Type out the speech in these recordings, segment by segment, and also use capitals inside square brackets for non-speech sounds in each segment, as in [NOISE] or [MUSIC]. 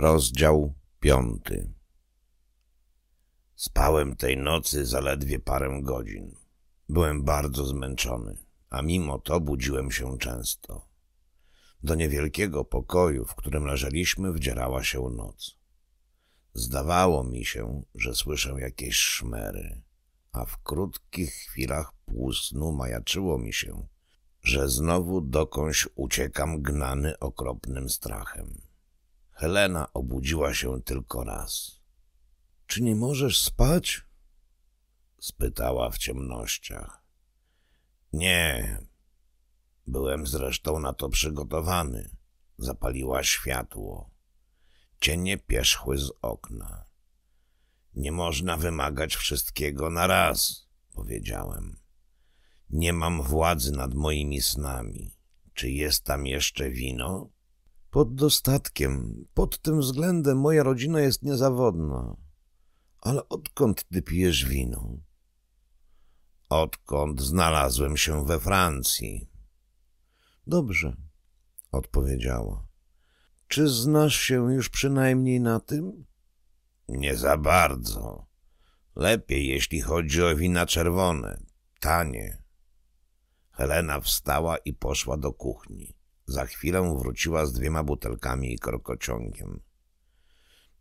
Rozdział piąty Spałem tej nocy zaledwie parę godzin. Byłem bardzo zmęczony, a mimo to budziłem się często. Do niewielkiego pokoju, w którym leżeliśmy, wdzierała się noc. Zdawało mi się, że słyszę jakieś szmery, a w krótkich chwilach półsnu majaczyło mi się, że znowu dokądś uciekam gnany okropnym strachem. Helena obudziła się tylko raz. — Czy nie możesz spać? — spytała w ciemnościach. — Nie. Byłem zresztą na to przygotowany. Zapaliła światło. Cienie pierzchły z okna. Nie można wymagać wszystkiego na raz, powiedziałem. Nie mam władzy nad moimi snami. Czy jest tam jeszcze wino? pod dostatkiem. Pod tym względem moja rodzina jest niezawodna. Ale odkąd ty pijesz wino? Odkąd znalazłem się we Francji. Dobrze, odpowiedziała. Czy znasz się już przynajmniej na tym? Nie za bardzo. Lepiej, jeśli chodzi o wina czerwone. Tanie. Helena wstała i poszła do kuchni. Za chwilę wróciła z dwiema butelkami i korkociągiem.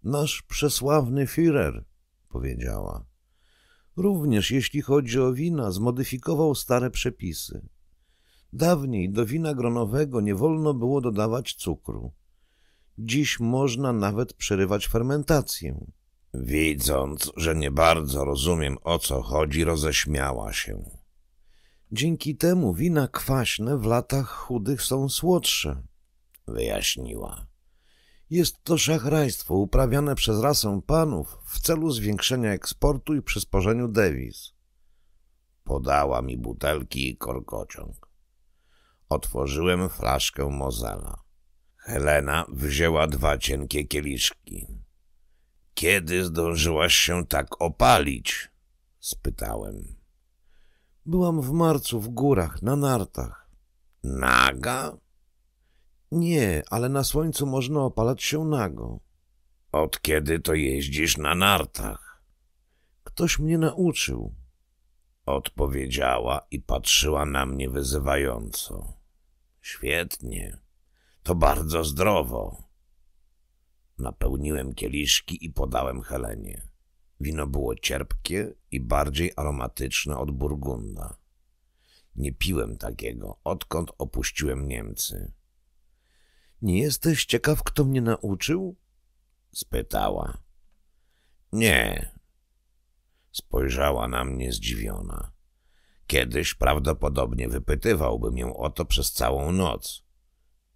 Nasz przesławny Führer, powiedziała. Również jeśli chodzi o wina, zmodyfikował stare przepisy. Dawniej do wina gronowego nie wolno było dodawać cukru. Dziś można nawet przerywać fermentację. Widząc, że nie bardzo rozumiem o co chodzi, roześmiała się. Dzięki temu wina kwaśne w latach chudych są słodsze, wyjaśniła. Jest to szachrajstwo uprawiane przez rasę panów w celu zwiększenia eksportu i przysporzeniu dewiz. Podała mi butelki i korkociąg. Otworzyłem flaszkę Mozela. Helena wzięła dwa cienkie kieliszki. Kiedy zdążyłaś się tak opalić? spytałem. Byłam w marcu w górach, na nartach. Naga? Nie, ale na słońcu można opalać się nago. Od kiedy to jeździsz na nartach? Ktoś mnie nauczył. Odpowiedziała i patrzyła na mnie wyzywająco. Świetnie. To bardzo zdrowo. Napełniłem kieliszki i podałem Helenie. Wino było cierpkie i bardziej aromatyczne od Burgunda. Nie piłem takiego, odkąd opuściłem Niemcy. Nie jesteś ciekaw, kto mnie nauczył? spytała. Nie. Spojrzała na mnie zdziwiona. Kiedyś prawdopodobnie wypytywałbym ją o to przez całą noc.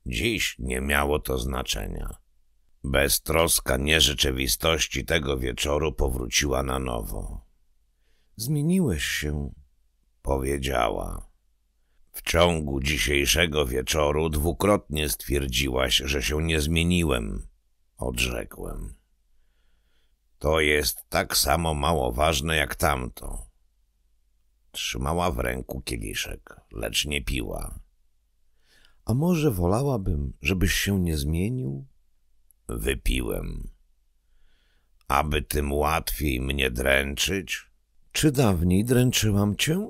Dziś nie miało to znaczenia. Beztroska nierzeczywistości tego wieczoru powróciła na nowo. Zmieniłeś się, powiedziała. W ciągu dzisiejszego wieczoru dwukrotnie stwierdziłaś, że się nie zmieniłem, odrzekłem. To jest tak samo mało ważne jak tamto. Trzymała w ręku kieliszek, lecz nie piła. A może wolałabym, żebyś się nie zmienił? wypiłem. Aby tym łatwiej mnie dręczyć? Czy dawniej dręczyłam cię?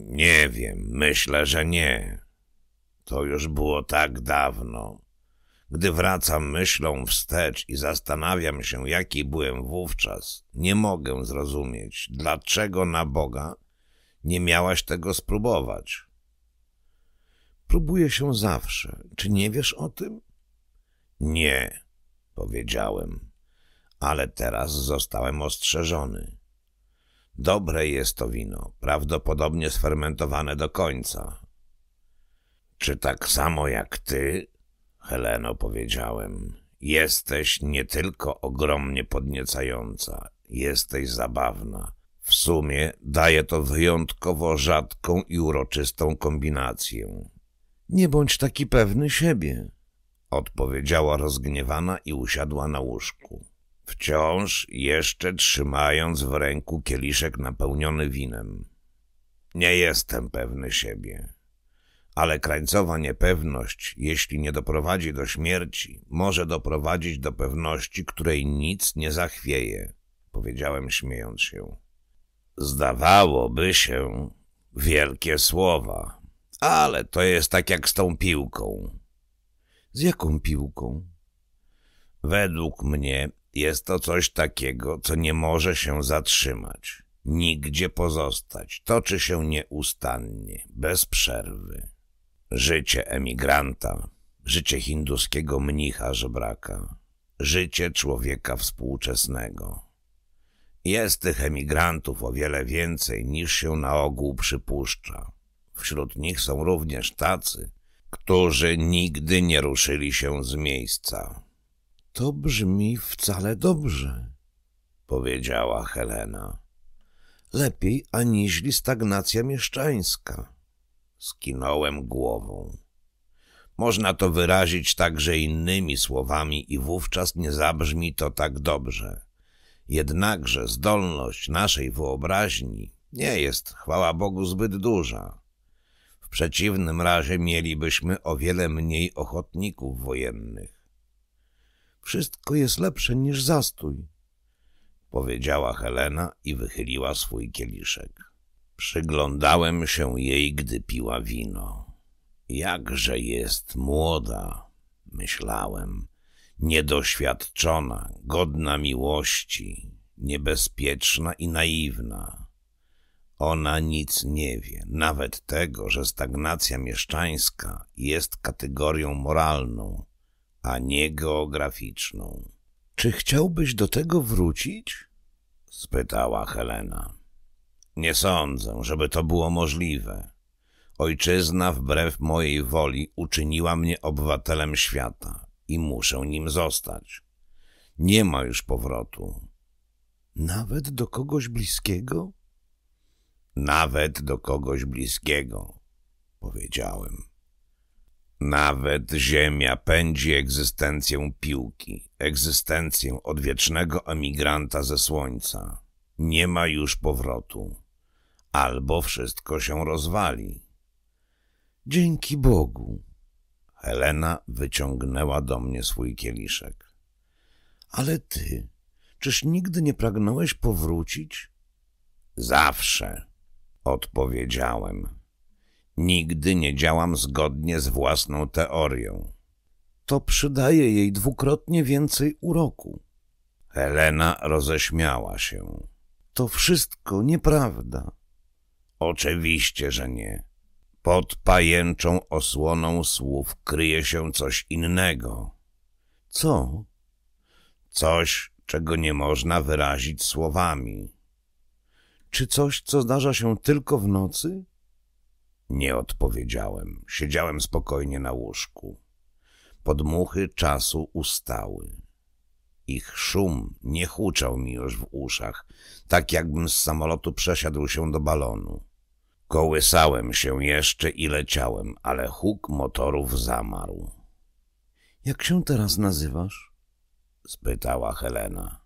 Nie wiem, myślę, że nie. To już było tak dawno. Gdy wracam myślą wstecz i zastanawiam się, jaki byłem wówczas, nie mogę zrozumieć, dlaczego na Boga nie miałaś tego spróbować. Próbuję się zawsze. Czy nie wiesz o tym? Nie, powiedziałem, ale teraz zostałem ostrzeżony. Dobre jest to wino, prawdopodobnie sfermentowane do końca. Czy tak samo jak ty? Heleno powiedziałem. Jesteś nie tylko ogromnie podniecająca, jesteś zabawna. W sumie daje to wyjątkowo rzadką i uroczystą kombinację. Nie bądź taki pewny siebie, odpowiedziała rozgniewana i usiadła na łóżku. Wciąż jeszcze trzymając w ręku kieliszek napełniony winem. Nie jestem pewny siebie, ale krańcowa niepewność, jeśli nie doprowadzi do śmierci, może doprowadzić do pewności, której nic nie zachwieje, powiedziałem śmiejąc się. Zdawałoby się wielkie słowa, ale to jest tak jak z tą piłką. Z jaką piłką? Według mnie jest to coś takiego, co nie może się zatrzymać, nigdzie pozostać, toczy się nieustannie, bez przerwy. Życie emigranta, życie hinduskiego mnicha żebraka, życie człowieka współczesnego. Jest tych emigrantów o wiele więcej niż się na ogół przypuszcza. Wśród nich są również tacy, którzy nigdy nie ruszyli się z miejsca. To brzmi wcale dobrze, powiedziała Helena. Lepiej aniżeli stagnacja mieszczańska. Skinąłem głową. Można to wyrazić także innymi słowami i wówczas nie zabrzmi to tak dobrze. Jednakże zdolność naszej wyobraźni nie jest, chwała Bogu, zbyt duża przeciwnym razie mielibyśmy o wiele mniej ochotników wojennych. Wszystko jest lepsze niż zastój, powiedziała Helena i wychyliła swój kieliszek. Przyglądałem się jej, gdy piła wino. Jakże jest młoda, myślałem, niedoświadczona, godna miłości, niebezpieczna i naiwna. Ona nic nie wie, nawet tego, że stagnacja mieszczańska jest kategorią moralną, a nie geograficzną. Czy chciałbyś do tego wrócić? spytała Helena. Nie sądzę, żeby to było możliwe. Ojczyzna wbrew mojej woli uczyniła mnie obywatelem świata i muszę nim zostać. Nie ma już powrotu. Nawet do kogoś bliskiego? Nawet do kogoś bliskiego, powiedziałem. Nawet ziemia pędzi egzystencję piłki, egzystencję odwiecznego emigranta ze słońca. Nie ma już powrotu. Albo wszystko się rozwali. Dzięki Bogu. Helena wyciągnęła do mnie swój kieliszek. Ale ty, czyż nigdy nie pragnąłeś powrócić? Zawsze. Odpowiedziałem. Nigdy nie działam zgodnie z własną teorią. To przydaje jej dwukrotnie więcej uroku. Helena roześmiała się. To wszystko nieprawda. Oczywiście, że nie. Pod pajęczą osłoną słów kryje się coś innego. Co? Coś, czego nie można wyrazić słowami. Czy coś, co zdarza się tylko w nocy? Nie odpowiedziałem. Siedziałem spokojnie na łóżku. Podmuchy czasu ustały. Ich szum nie huczał mi już w uszach, tak jakbym z samolotu przesiadł się do balonu. Kołysałem się jeszcze i leciałem, ale huk motorów zamarł. — Jak się teraz nazywasz? — spytała Helena.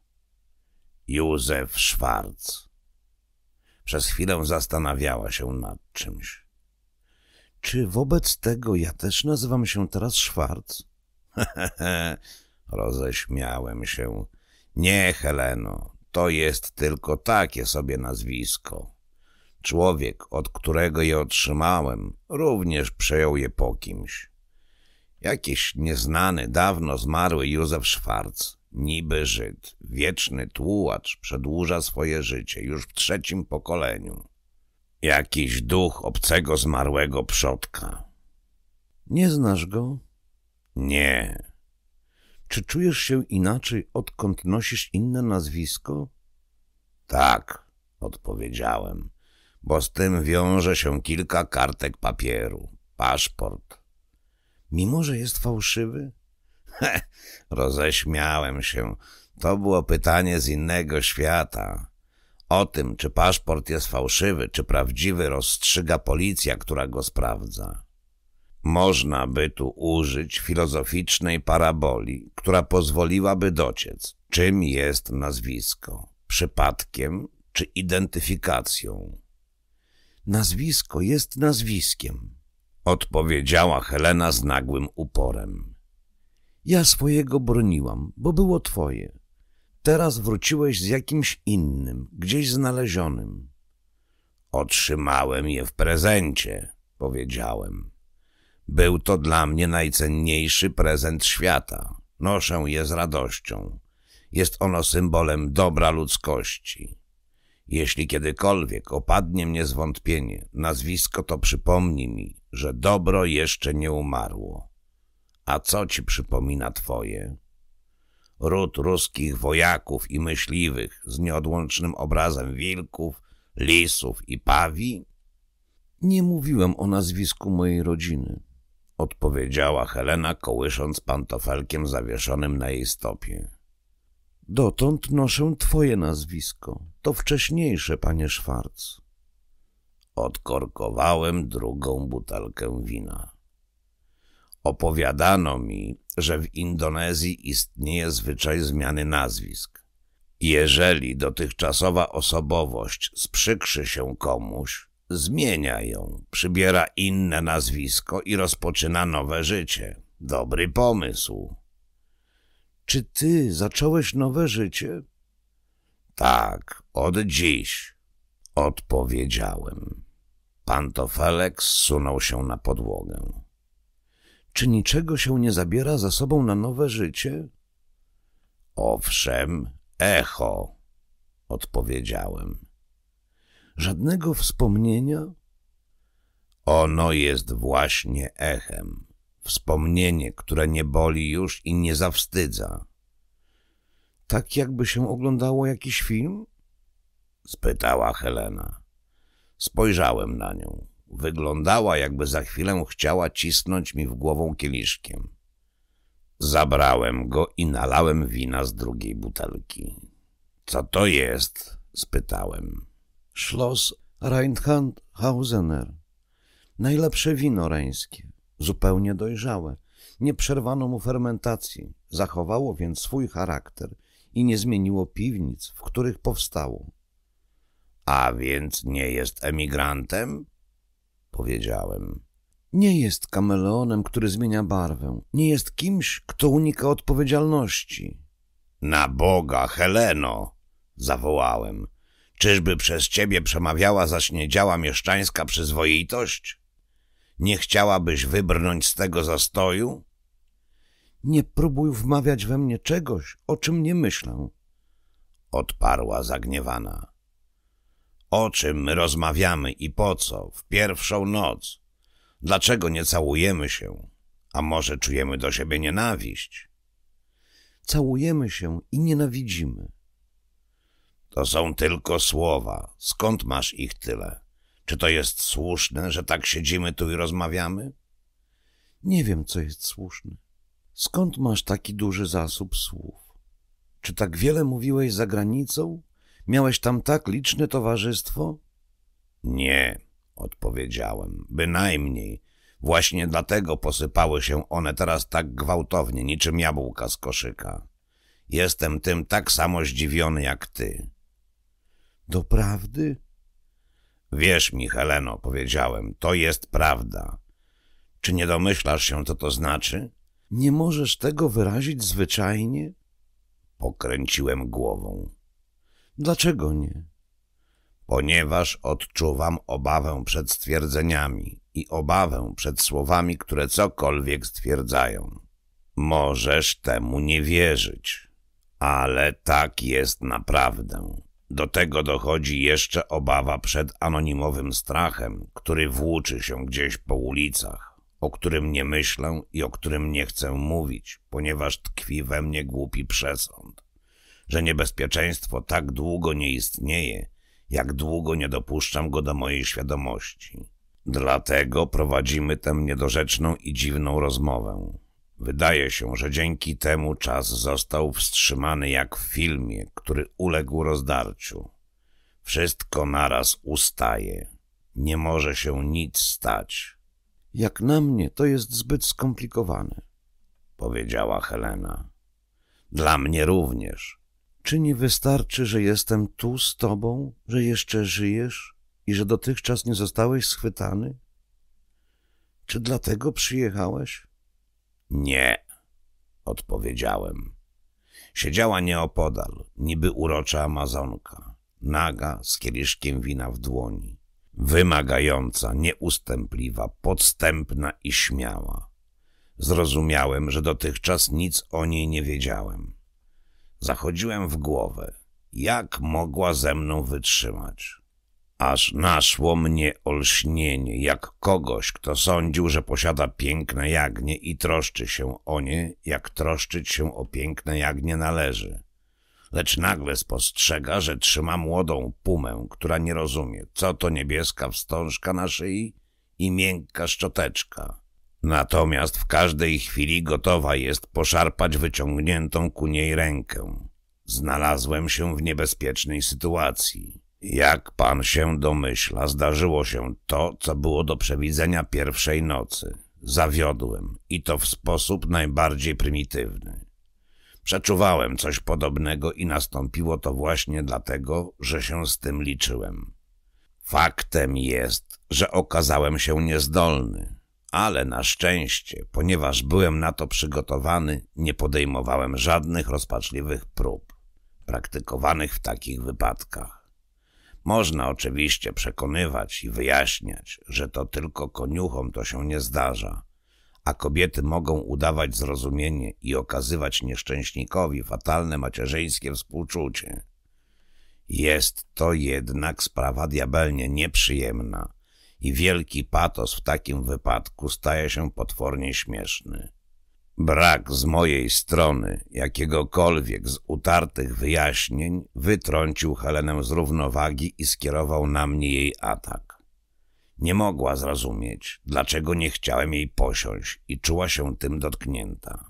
— Józef Szwarc. Przez chwilę zastanawiała się nad czymś. Czy wobec tego ja też nazywam się teraz Schwarz? [LAUGHS] roześmiałem się. Nie, Heleno, to jest tylko takie sobie nazwisko. Człowiek, od którego je otrzymałem, również przejął je po kimś. Jakiś nieznany, dawno zmarły Józef Schwarz. Niby Żyd, wieczny tłułacz, przedłuża swoje życie już w trzecim pokoleniu. Jakiś duch obcego zmarłego przodka. Nie znasz go? Nie. Czy czujesz się inaczej, odkąd nosisz inne nazwisko? Tak, odpowiedziałem, bo z tym wiąże się kilka kartek papieru, paszport. Mimo, że jest fałszywy? [LAUGHS] roześmiałem się. To było pytanie z innego świata. O tym, czy paszport jest fałszywy, czy prawdziwy, rozstrzyga policja, która go sprawdza. Można by tu użyć filozoficznej paraboli, która pozwoliłaby dociec, czym jest nazwisko, przypadkiem czy identyfikacją. Nazwisko jest nazwiskiem, odpowiedziała Helena z nagłym uporem. Ja swojego broniłam, bo było twoje. Teraz wróciłeś z jakimś innym, gdzieś znalezionym. Otrzymałem je w prezencie, powiedziałem. Był to dla mnie najcenniejszy prezent świata. Noszę je z radością. Jest ono symbolem dobra ludzkości. Jeśli kiedykolwiek opadnie mnie zwątpienie, nazwisko to przypomni mi, że dobro jeszcze nie umarło. A co ci przypomina twoje? Ród ruskich wojaków i myśliwych z nieodłącznym obrazem wilków, lisów i pawi? Nie mówiłem o nazwisku mojej rodziny, odpowiedziała Helena, kołysząc pantofelkiem zawieszonym na jej stopie. Dotąd noszę twoje nazwisko, to wcześniejsze, panie Szwarc. Odkorkowałem drugą butelkę wina. Opowiadano mi, że w Indonezji istnieje zwyczaj zmiany nazwisk. Jeżeli dotychczasowa osobowość sprzykrzy się komuś, zmienia ją, przybiera inne nazwisko i rozpoczyna nowe życie. Dobry pomysł. Czy ty zacząłeś nowe życie? Tak, od dziś, odpowiedziałem. Pantofelek zsunął się na podłogę. Czy niczego się nie zabiera za sobą na nowe życie? Owszem, echo, odpowiedziałem. Żadnego wspomnienia? Ono jest właśnie echem. Wspomnienie, które nie boli już i nie zawstydza. Tak jakby się oglądało jakiś film? Spytała Helena. Spojrzałem na nią. Wyglądała, jakby za chwilę chciała cisnąć mi w głową kieliszkiem. Zabrałem go i nalałem wina z drugiej butelki. — Co to jest? — spytałem. — Schloss Reinhardhausener. Najlepsze wino reńskie, zupełnie dojrzałe. Nie przerwano mu fermentacji, zachowało więc swój charakter i nie zmieniło piwnic, w których powstało. — A więc nie jest emigrantem? powiedziałem. Nie jest kameleonem, który zmienia barwę. Nie jest kimś, kto unika odpowiedzialności. Na Boga, Heleno! zawołałem. Czyżby przez ciebie przemawiała zaśniedziała mieszczańska przyzwoitość? Nie chciałabyś wybrnąć z tego zastoju? Nie próbuj wmawiać we mnie czegoś, o czym nie myślę, odparła zagniewana. O czym my rozmawiamy i po co w pierwszą noc? Dlaczego nie całujemy się? A może czujemy do siebie nienawiść? Całujemy się i nienawidzimy. To są tylko słowa. Skąd masz ich tyle? Czy to jest słuszne, że tak siedzimy tu i rozmawiamy? Nie wiem, co jest słuszne. Skąd masz taki duży zasób słów? Czy tak wiele mówiłeś za granicą? Miałeś tam tak liczne towarzystwo? Nie, odpowiedziałem, bynajmniej. Właśnie dlatego posypały się one teraz tak gwałtownie, niczym jabłka z koszyka. Jestem tym tak samo zdziwiony jak ty. Doprawdy? Wierz mi, Heleno, powiedziałem, to jest prawda. Czy nie domyślasz się, co to znaczy? Nie możesz tego wyrazić zwyczajnie? Pokręciłem głową. Dlaczego nie? Ponieważ odczuwam obawę przed stwierdzeniami i obawę przed słowami, które cokolwiek stwierdzają. Możesz temu nie wierzyć, ale tak jest naprawdę. Do tego dochodzi jeszcze obawa przed anonimowym strachem, który włóczy się gdzieś po ulicach, o którym nie myślę i o którym nie chcę mówić, ponieważ tkwi we mnie głupi przesąd że niebezpieczeństwo tak długo nie istnieje, jak długo nie dopuszczam go do mojej świadomości. Dlatego prowadzimy tę niedorzeczną i dziwną rozmowę. Wydaje się, że dzięki temu czas został wstrzymany jak w filmie, który uległ rozdarciu. Wszystko naraz ustaje. Nie może się nic stać. Jak na mnie, to jest zbyt skomplikowane, powiedziała Helena. Dla mnie również, czy nie wystarczy, że jestem tu z tobą, że jeszcze żyjesz i że dotychczas nie zostałeś schwytany? Czy dlatego przyjechałeś? Nie, odpowiedziałem. Siedziała nieopodal, niby urocza Amazonka, naga z kieliszkiem wina w dłoni, wymagająca, nieustępliwa, podstępna i śmiała. Zrozumiałem, że dotychczas nic o niej nie wiedziałem. Zachodziłem w głowę. Jak mogła ze mną wytrzymać? Aż naszło mnie olśnienie, jak kogoś, kto sądził, że posiada piękne jagnie i troszczy się o nie, jak troszczyć się o piękne jagnie należy. Lecz nagle spostrzega, że trzyma młodą pumę, która nie rozumie, co to niebieska wstążka na szyi i miękka szczoteczka. Natomiast w każdej chwili gotowa jest poszarpać wyciągniętą ku niej rękę. Znalazłem się w niebezpiecznej sytuacji. Jak pan się domyśla, zdarzyło się to, co było do przewidzenia pierwszej nocy. Zawiodłem i to w sposób najbardziej prymitywny. Przeczuwałem coś podobnego i nastąpiło to właśnie dlatego, że się z tym liczyłem. Faktem jest, że okazałem się niezdolny ale na szczęście, ponieważ byłem na to przygotowany, nie podejmowałem żadnych rozpaczliwych prób praktykowanych w takich wypadkach. Można oczywiście przekonywać i wyjaśniać, że to tylko koniuchom to się nie zdarza, a kobiety mogą udawać zrozumienie i okazywać nieszczęśnikowi fatalne macierzyńskie współczucie. Jest to jednak sprawa diabelnie nieprzyjemna i wielki patos w takim wypadku staje się potwornie śmieszny. Brak z mojej strony jakiegokolwiek z utartych wyjaśnień wytrącił Helenę z równowagi i skierował na mnie jej atak. Nie mogła zrozumieć, dlaczego nie chciałem jej posiąść i czuła się tym dotknięta.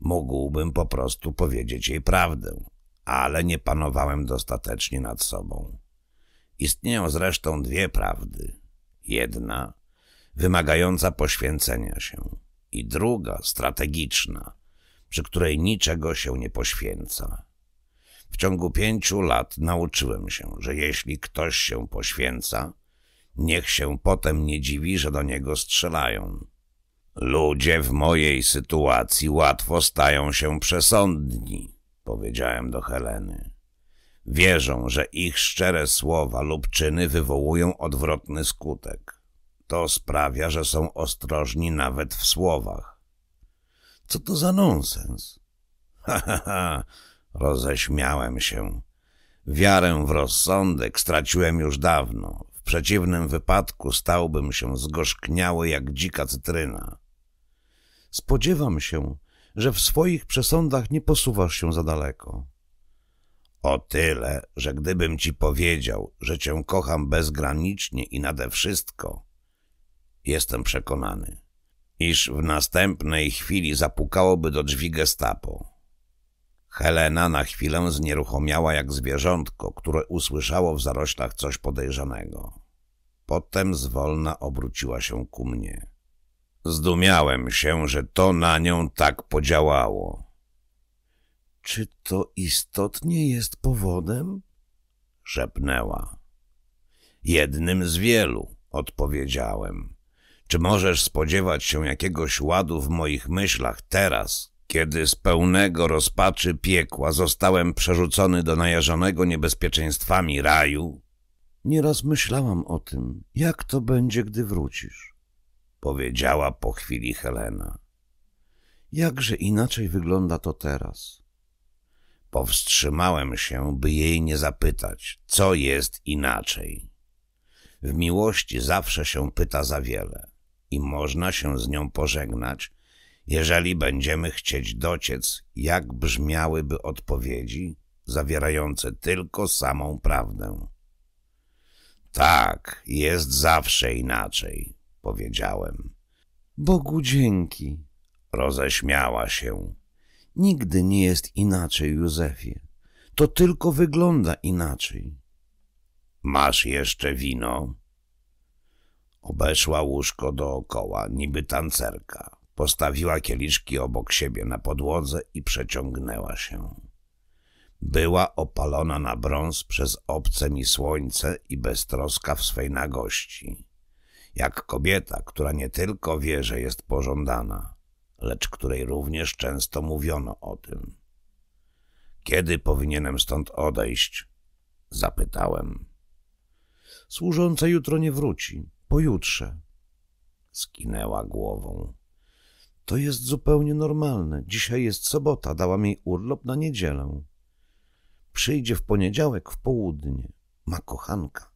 Mógłbym po prostu powiedzieć jej prawdę, ale nie panowałem dostatecznie nad sobą. Istnieją zresztą dwie prawdy – Jedna wymagająca poświęcenia się i druga strategiczna, przy której niczego się nie poświęca. W ciągu pięciu lat nauczyłem się, że jeśli ktoś się poświęca, niech się potem nie dziwi, że do niego strzelają. Ludzie w mojej sytuacji łatwo stają się przesądni, powiedziałem do Heleny. Wierzą, że ich szczere słowa lub czyny wywołują odwrotny skutek. To sprawia, że są ostrożni nawet w słowach. Co to za nonsens? Ha, ha, ha, roześmiałem się. Wiarę w rozsądek straciłem już dawno. W przeciwnym wypadku stałbym się zgorzkniały jak dzika cytryna. Spodziewam się, że w swoich przesądach nie posuwasz się za daleko. O tyle, że gdybym ci powiedział, że cię kocham bezgranicznie i nade wszystko, jestem przekonany, iż w następnej chwili zapukałoby do drzwi gestapo. Helena na chwilę znieruchomiała jak zwierzątko, które usłyszało w zaroślach coś podejrzanego. Potem zwolna obróciła się ku mnie. Zdumiałem się, że to na nią tak podziałało. Czy to istotnie jest powodem? Szepnęła. Jednym z wielu, odpowiedziałem. Czy możesz spodziewać się jakiegoś ładu w moich myślach teraz, kiedy z pełnego rozpaczy piekła zostałem przerzucony do najeżonego niebezpieczeństwami raju? Nieraz myślałam o tym, jak to będzie, gdy wrócisz, powiedziała po chwili Helena. Jakże inaczej wygląda to teraz? Powstrzymałem się, by jej nie zapytać, co jest inaczej. W miłości zawsze się pyta za wiele i można się z nią pożegnać, jeżeli będziemy chcieć dociec, jak brzmiałyby odpowiedzi zawierające tylko samą prawdę. Tak, jest zawsze inaczej, powiedziałem. Bogu dzięki, roześmiała się. Nigdy nie jest inaczej, Józefie. To tylko wygląda inaczej. Masz jeszcze wino? Obeszła łóżko dookoła, niby tancerka. Postawiła kieliszki obok siebie na podłodze i przeciągnęła się. Była opalona na brąz przez obce mi słońce i beztroska w swej nagości. Jak kobieta, która nie tylko wie, że jest pożądana, lecz której również często mówiono o tym. Kiedy powinienem stąd odejść? Zapytałem. Służąca jutro nie wróci, pojutrze. Skinęła głową. To jest zupełnie normalne. Dzisiaj jest sobota, dałam jej urlop na niedzielę. Przyjdzie w poniedziałek w południe. Ma kochanka,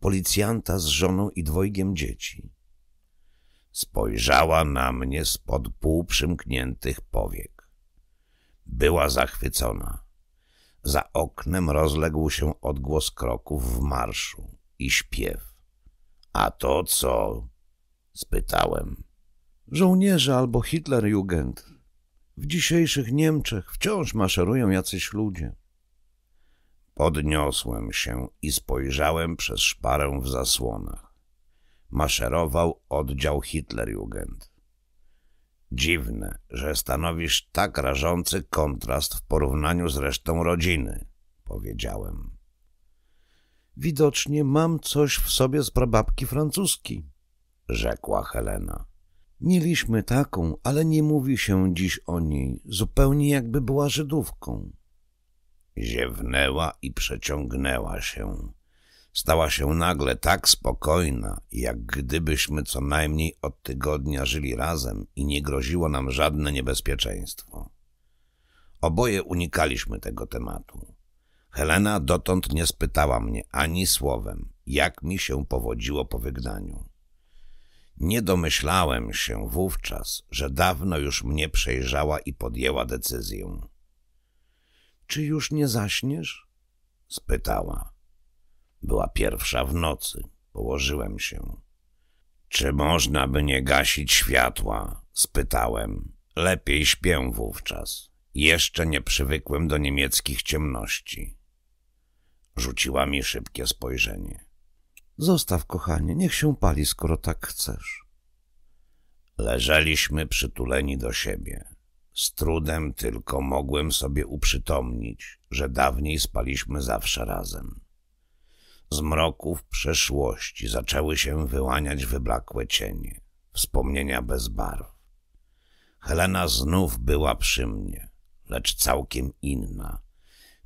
policjanta z żoną i dwojgiem dzieci. Spojrzała na mnie spod półprzymkniętych powiek. Była zachwycona. Za oknem rozległ się odgłos kroków w marszu i śpiew. A to co? spytałem. Żołnierze albo Hitlerjugend. W dzisiejszych Niemczech wciąż maszerują jacyś ludzie. Podniosłem się i spojrzałem przez szparę w zasłonach maszerował oddział Hitlerjugend. Dziwne, że stanowisz tak rażący kontrast w porównaniu z resztą rodziny, powiedziałem. Widocznie mam coś w sobie z prababki francuski, rzekła Helena. Mieliśmy taką, ale nie mówi się dziś o niej, zupełnie jakby była Żydówką. Ziewnęła i przeciągnęła się. Stała się nagle tak spokojna, jak gdybyśmy co najmniej od tygodnia żyli razem i nie groziło nam żadne niebezpieczeństwo. Oboje unikaliśmy tego tematu. Helena dotąd nie spytała mnie ani słowem, jak mi się powodziło po wygnaniu. Nie domyślałem się wówczas, że dawno już mnie przejrzała i podjęła decyzję. — Czy już nie zaśniesz? — spytała. Była pierwsza w nocy. Położyłem się. Czy można by nie gasić światła? Spytałem. Lepiej śpię wówczas. Jeszcze nie przywykłem do niemieckich ciemności. Rzuciła mi szybkie spojrzenie. Zostaw, kochanie, niech się pali, skoro tak chcesz. Leżeliśmy przytuleni do siebie. Z trudem tylko mogłem sobie uprzytomnić, że dawniej spaliśmy zawsze razem. Z mroków przeszłości zaczęły się wyłaniać wyblakłe cienie, wspomnienia bez barw. Helena znów była przy mnie, lecz całkiem inna,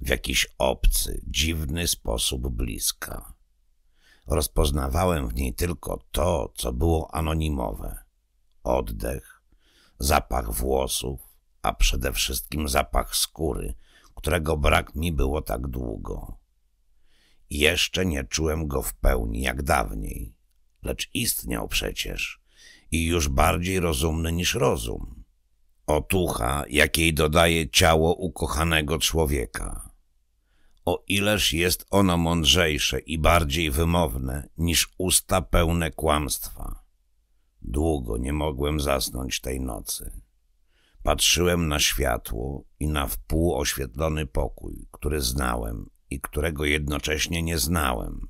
w jakiś obcy, dziwny sposób bliska. Rozpoznawałem w niej tylko to, co było anonimowe. Oddech, zapach włosów, a przede wszystkim zapach skóry, którego brak mi było tak długo. Jeszcze nie czułem go w pełni jak dawniej, lecz istniał przecież i już bardziej rozumny niż rozum. Otucha, jakiej dodaje ciało ukochanego człowieka. O ileż jest ono mądrzejsze i bardziej wymowne niż usta pełne kłamstwa. Długo nie mogłem zasnąć tej nocy. Patrzyłem na światło i na wpół oświetlony pokój, który znałem i którego jednocześnie nie znałem.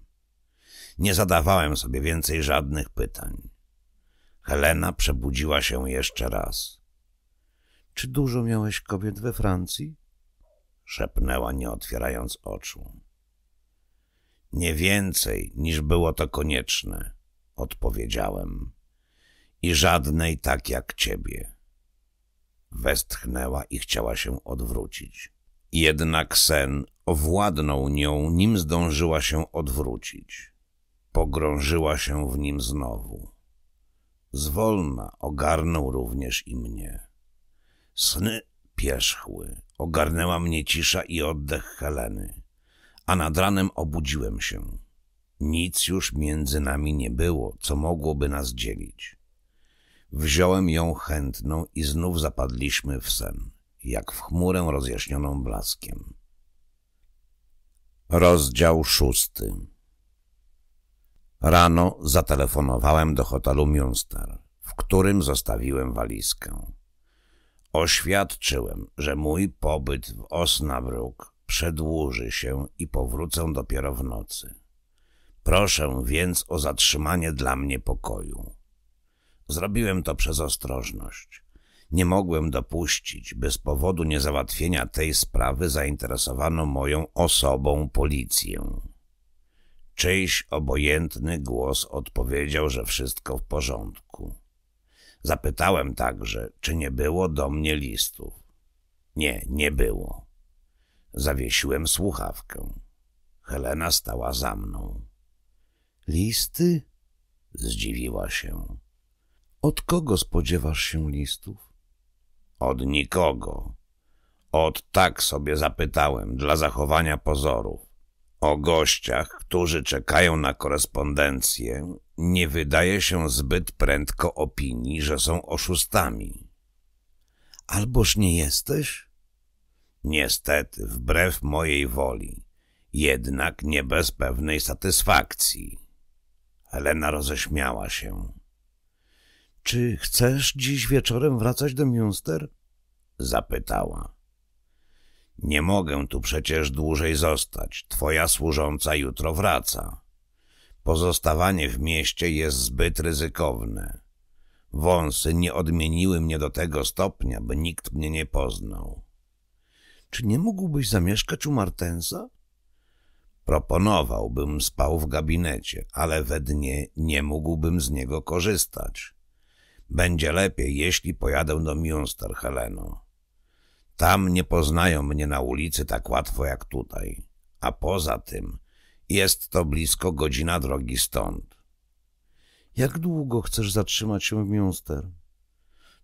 Nie zadawałem sobie więcej żadnych pytań. Helena przebudziła się jeszcze raz. — Czy dużo miałeś kobiet we Francji? — szepnęła, nie otwierając oczu. — Nie więcej, niż było to konieczne — odpowiedziałem. — I żadnej tak jak ciebie. Westchnęła i chciała się odwrócić. Jednak sen Owładnął nią, nim zdążyła się odwrócić. Pogrążyła się w nim znowu. Zwolna ogarnął również i mnie. Sny pierzchły, ogarnęła mnie cisza i oddech Heleny, a nad ranem obudziłem się. Nic już między nami nie było, co mogłoby nas dzielić. Wziąłem ją chętną i znów zapadliśmy w sen, jak w chmurę rozjaśnioną blaskiem. Rozdział szósty Rano zatelefonowałem do hotelu Münster, w którym zostawiłem walizkę. Oświadczyłem, że mój pobyt w Osnabrück przedłuży się i powrócę dopiero w nocy. Proszę więc o zatrzymanie dla mnie pokoju. Zrobiłem to przez ostrożność. Nie mogłem dopuścić, by z powodu niezałatwienia tej sprawy zainteresowano moją osobą policję. Czyjś obojętny głos odpowiedział, że wszystko w porządku. Zapytałem także, czy nie było do mnie listów. Nie, nie było. Zawiesiłem słuchawkę. Helena stała za mną. Listy? Zdziwiła się. Od kogo spodziewasz się listów? Od nikogo. Od tak sobie zapytałem, dla zachowania pozorów. O gościach, którzy czekają na korespondencję, nie wydaje się zbyt prędko opinii, że są oszustami. Alboż nie jesteś? Niestety, wbrew mojej woli, jednak nie bez pewnej satysfakcji. Helena roześmiała się. Czy chcesz dziś wieczorem wracać do Münster? Zapytała. Nie mogę tu przecież dłużej zostać. Twoja służąca jutro wraca. Pozostawanie w mieście jest zbyt ryzykowne. Wąsy nie odmieniły mnie do tego stopnia, by nikt mnie nie poznał. Czy nie mógłbyś zamieszkać u Martensa? Proponowałbym spał w gabinecie, ale we dnie nie mógłbym z niego korzystać. Będzie lepiej, jeśli pojadę do Münster, Heleno. Tam nie poznają mnie na ulicy tak łatwo jak tutaj. A poza tym jest to blisko godzina drogi stąd. Jak długo chcesz zatrzymać się w Münster?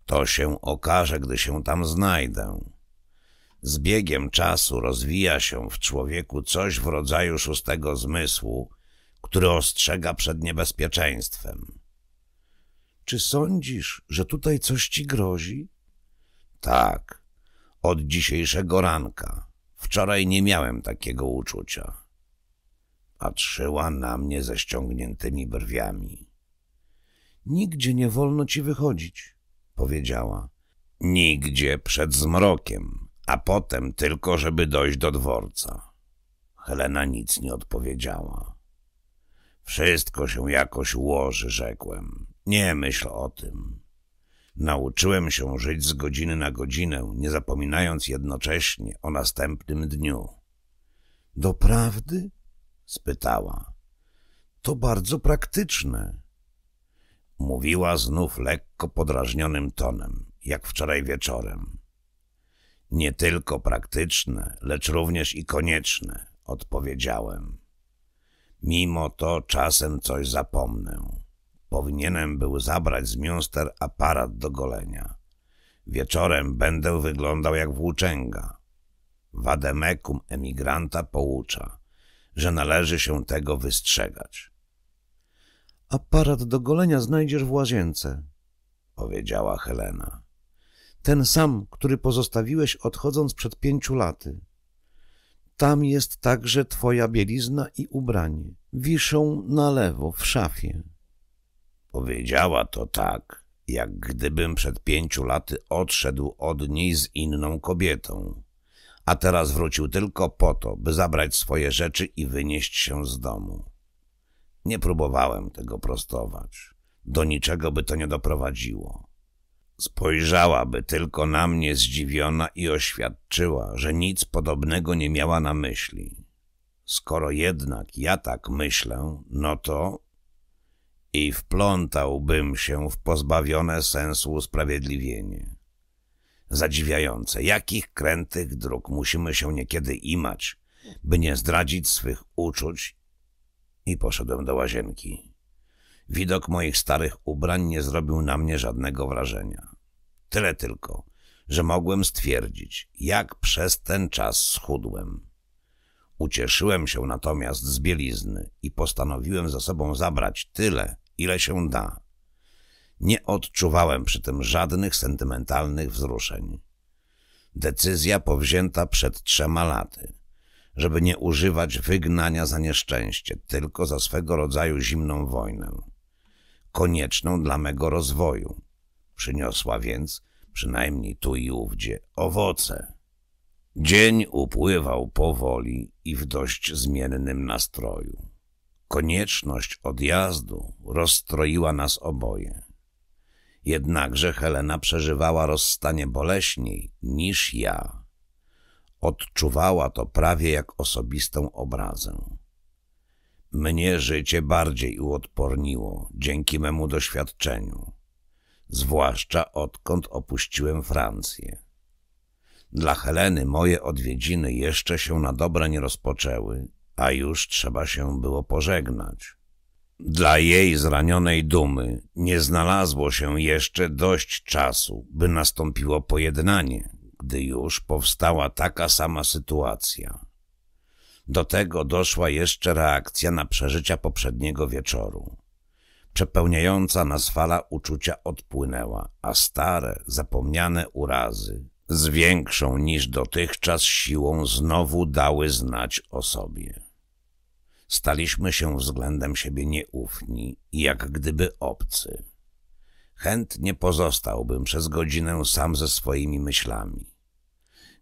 To się okaże, gdy się tam znajdę. Z biegiem czasu rozwija się w człowieku coś w rodzaju szóstego zmysłu, który ostrzega przed niebezpieczeństwem. Czy sądzisz, że tutaj coś ci grozi? Tak, od dzisiejszego ranka. Wczoraj nie miałem takiego uczucia. Patrzyła na mnie ze ściągniętymi brwiami. Nigdzie nie wolno ci wychodzić, powiedziała. Nigdzie przed zmrokiem, a potem tylko, żeby dojść do dworca. Helena nic nie odpowiedziała. Wszystko się jakoś ułoży, rzekłem. Nie myśl o tym. Nauczyłem się żyć z godziny na godzinę, nie zapominając jednocześnie o następnym dniu. Doprawdy? spytała. To bardzo praktyczne. Mówiła znów lekko podrażnionym tonem, jak wczoraj wieczorem. Nie tylko praktyczne, lecz również i konieczne, odpowiedziałem. Mimo to czasem coś zapomnę. Powinienem był zabrać z miąster aparat do golenia. Wieczorem będę wyglądał jak włóczęga. Wademekum emigranta poucza, że należy się tego wystrzegać. Aparat do golenia znajdziesz w łazience, powiedziała Helena. Ten sam, który pozostawiłeś odchodząc przed pięciu laty. Tam jest także twoja bielizna i ubranie. Wiszą na lewo w szafie. Powiedziała to tak, jak gdybym przed pięciu laty odszedł od niej z inną kobietą, a teraz wrócił tylko po to, by zabrać swoje rzeczy i wynieść się z domu. Nie próbowałem tego prostować. Do niczego by to nie doprowadziło. Spojrzałaby tylko na mnie zdziwiona i oświadczyła, że nic podobnego nie miała na myśli. Skoro jednak ja tak myślę, no to i wplątałbym się w pozbawione sensu usprawiedliwienie. Zadziwiające, jakich krętych dróg musimy się niekiedy imać, by nie zdradzić swych uczuć i poszedłem do łazienki. Widok moich starych ubrań nie zrobił na mnie żadnego wrażenia. Tyle tylko, że mogłem stwierdzić, jak przez ten czas schudłem. Ucieszyłem się natomiast z bielizny i postanowiłem za sobą zabrać tyle, ile się da. Nie odczuwałem przy tym żadnych sentymentalnych wzruszeń. Decyzja powzięta przed trzema laty, żeby nie używać wygnania za nieszczęście, tylko za swego rodzaju zimną wojnę, konieczną dla mego rozwoju. Przyniosła więc, przynajmniej tu i ówdzie, owoce. Dzień upływał powoli i w dość zmiennym nastroju. Konieczność odjazdu rozstroiła nas oboje. Jednakże Helena przeżywała rozstanie boleśniej niż ja. Odczuwała to prawie jak osobistą obrazę. Mnie życie bardziej uodporniło dzięki memu doświadczeniu, zwłaszcza odkąd opuściłem Francję. Dla Heleny moje odwiedziny jeszcze się na dobre nie rozpoczęły, a już trzeba się było pożegnać. Dla jej zranionej dumy nie znalazło się jeszcze dość czasu, by nastąpiło pojednanie, gdy już powstała taka sama sytuacja. Do tego doszła jeszcze reakcja na przeżycia poprzedniego wieczoru. Przepełniająca nas fala uczucia odpłynęła, a stare, zapomniane urazy z większą niż dotychczas siłą znowu dały znać o sobie. Staliśmy się względem siebie nieufni i jak gdyby obcy. Chętnie pozostałbym przez godzinę sam ze swoimi myślami.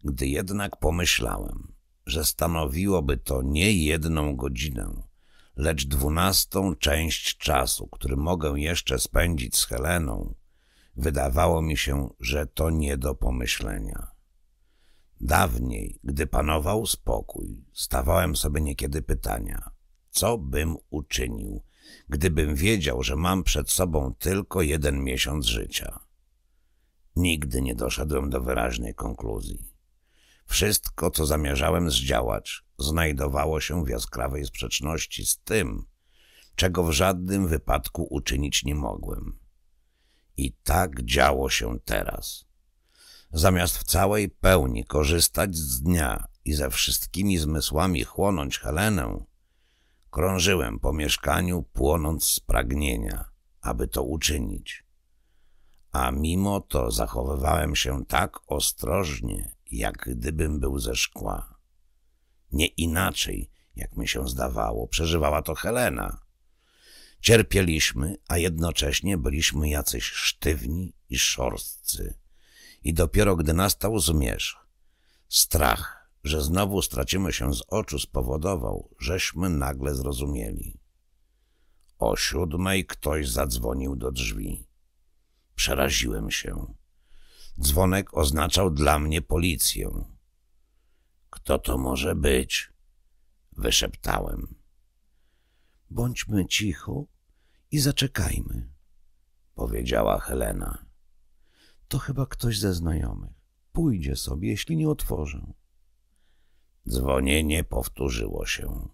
Gdy jednak pomyślałem, że stanowiłoby to nie jedną godzinę, lecz dwunastą część czasu, który mogę jeszcze spędzić z Heleną, Wydawało mi się, że to nie do pomyślenia. Dawniej, gdy panował spokój, stawałem sobie niekiedy pytania, co bym uczynił, gdybym wiedział, że mam przed sobą tylko jeden miesiąc życia. Nigdy nie doszedłem do wyraźnej konkluzji. Wszystko, co zamierzałem zdziałać, znajdowało się w jaskrawej sprzeczności z tym, czego w żadnym wypadku uczynić nie mogłem. I tak działo się teraz. Zamiast w całej pełni korzystać z dnia i ze wszystkimi zmysłami chłonąć Helenę, krążyłem po mieszkaniu, płonąc z pragnienia, aby to uczynić. A mimo to zachowywałem się tak ostrożnie, jak gdybym był ze szkła. Nie inaczej, jak mi się zdawało, przeżywała to Helena. Cierpieliśmy, a jednocześnie byliśmy jacyś sztywni i szorstcy. I dopiero gdy nastał zmierzch, strach, że znowu stracimy się z oczu spowodował, żeśmy nagle zrozumieli. O siódmej ktoś zadzwonił do drzwi. Przeraziłem się. Dzwonek oznaczał dla mnie policję. Kto to może być? Wyszeptałem. Bądźmy cicho, i zaczekajmy, powiedziała Helena. To chyba ktoś ze znajomych. Pójdzie sobie, jeśli nie otworzę. Dzwonienie powtórzyło się.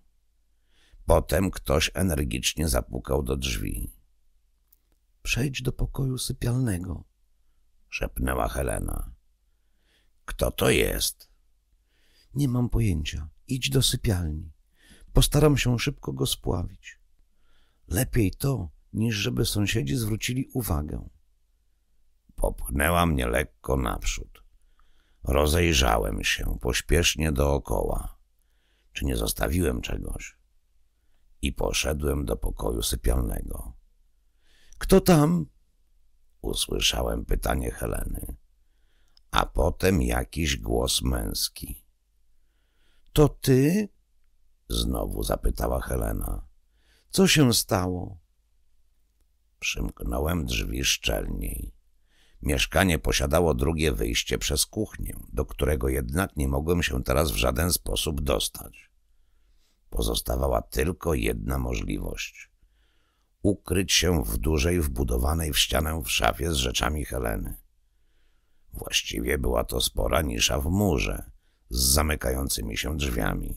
Potem ktoś energicznie zapukał do drzwi. Przejdź do pokoju sypialnego, szepnęła Helena. Kto to jest? Nie mam pojęcia. Idź do sypialni. Postaram się szybko go spławić. Lepiej to, niż żeby sąsiedzi zwrócili uwagę. Popchnęła mnie lekko naprzód. Rozejrzałem się pośpiesznie dookoła. Czy nie zostawiłem czegoś? I poszedłem do pokoju sypialnego. Kto tam? Usłyszałem pytanie Heleny. A potem jakiś głos męski. To ty? Znowu zapytała Helena. Co się stało? Przymknąłem drzwi szczelniej. Mieszkanie posiadało drugie wyjście przez kuchnię, do którego jednak nie mogłem się teraz w żaden sposób dostać. Pozostawała tylko jedna możliwość. Ukryć się w dużej, wbudowanej w ścianę w szafie z rzeczami Heleny. Właściwie była to spora nisza w murze, z zamykającymi się drzwiami.